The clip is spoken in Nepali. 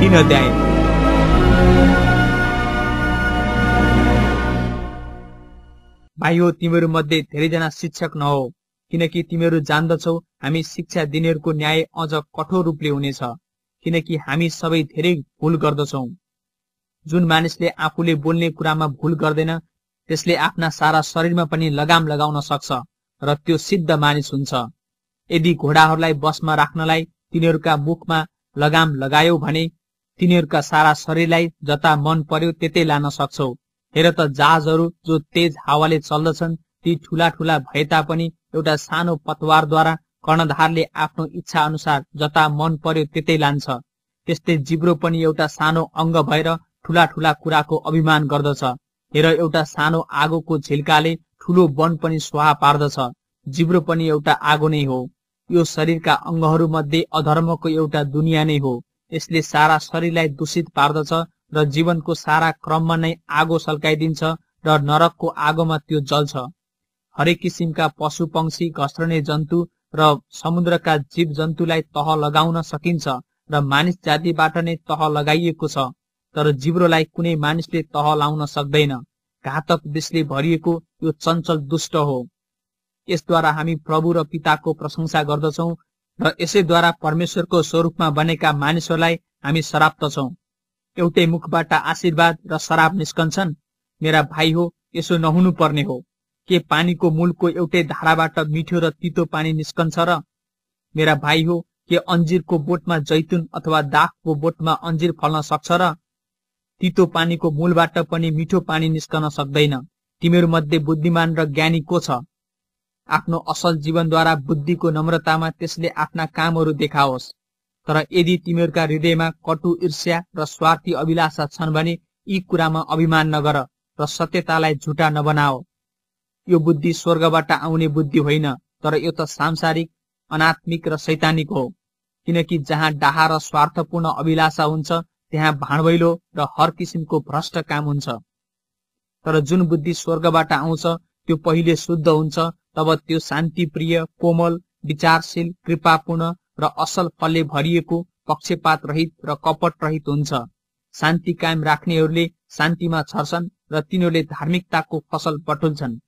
तीन अध्याय हो तिमीहरू मध्ये धेरैजना शिक्षक नहो किनकि तिमीहरू जान्दछौ हामी शिक्षा दिनेहरूको न्याय अझ कठोर रूपले हुनेछ किनकि हामी सबै धेरै भूल गर्दछौ जुन मानिसले आफूले बोल्ने कुरामा भूल गर्दैन त्यसले आफ्ना सारा शरीरमा पनि लगाम लगाउन सक्छ र त्यो सिद्ध मानिस हुन्छ यदि घोडाहरूलाई बसमा राख्नलाई तिनीहरूका मुखमा लगाम लगायो भने तिनीहरूका सारा शरीरलाई जता मन पर्यो त्यतै लान सक्छौ हेर त जहाजहरू जो तेज हावाले चल्दछन् ती ठुला ठुला भए तापनि एउटा सानो पतवारद्वारा कर्णधारले आफ्नो इच्छा अनुसार जता मन पर्यो त्यतै लान्छ त्यस्तै जिब्रो पनि एउटा सानो अङ्ग भएर ठुला ठुला कुराको अभिमान गर्दछ हेर एउटा सानो आगोको झिल्काले ठुलो वन पनि स्वाहा पार्दछ जिब्रो पनि एउटा आगो नै हो यो शरीरका अङ्गहरू मध्ये अधर्मको एउटा दुनियाँ नै हो यसले सारा शरीरलाई दूषित पार्दछ र जीवनको सारा क्रममा नै आगो सल्काइदिन्छ र नरकको आगोमा त्यो जल्छ हरेक किसिमका पशु पंक्षी घस्रने जन्तु र समुद्रका जीव जन्तुलाई तह लगाउन सकिन्छ र मानिस जातिबाट नै तह लगाइएको छ तर जिब्रोलाई कुनै मानिसले तह लाउन सक्दैन घातक विषले भरिएको यो चञ्चल दुष्ट हो यसद्वारा हामी प्रभु र पिताको प्रशंसा गर्दछौँ र यसैद्वारा परमेश्वरको स्वरूपमा बनेका मानिसहरूलाई हामी श्राप्त छौँ एउटै मुखबाट आशीर्वाद र श्राप निस्कन्छन् मेरा भाइ हो यसो नहुनु पर्ने हो के पानीको मूलको एउटै धाराबाट मिठो र तितो पानी निस्कन्छ र मेरा भाइ हो के अन्जिरको बोटमा जैतुन अथवा दाखको बोटमा अन्जिर फल्न सक्छ र तितो पानीको मूलबाट पनि मिठो पानी निस्कन सक्दैन तिमीहरू मध्ये बुद्धिमान र ज्ञानी को छ आफ्नो असल जीवनद्वारा बुद्धिको नम्रतामा त्यसले आफ्ना कामहरू देखाओस् तर यदि तिमीहरूका हृदयमा कटु ईर्ष्या र स्वार्थी अभिलाषा छन् भने यी कुरामा अभिमान नगर र सत्यतालाई झुटा नबनाओ यो बुद्धि स्वर्गबाट आउने बुद्धि होइन तर यो त सांसारिक अनात्मिक र सैतानिक हो किनकि जहाँ डाहा र स्वार्थपूर्ण अभिलाषा हुन्छ त्यहाँ भाँडवैलो र हर किसिमको भ्रष्ट काम हुन्छ तर जुन बुद्धि स्वर्गबाट आउँछ त्यो पहिले शुद्ध हुन्छ तब त्यो शान्तिप्रिय कोमल विचारशील कृपापूर्ण र असल फलले भरिएको पक्षपात रहित र कपट रहित हुन्छ शान्ति कायम राख्नेहरूले शान्तिमा छर्छन् र तिनीहरूले धार्मिकताको फसल बटुल्छन्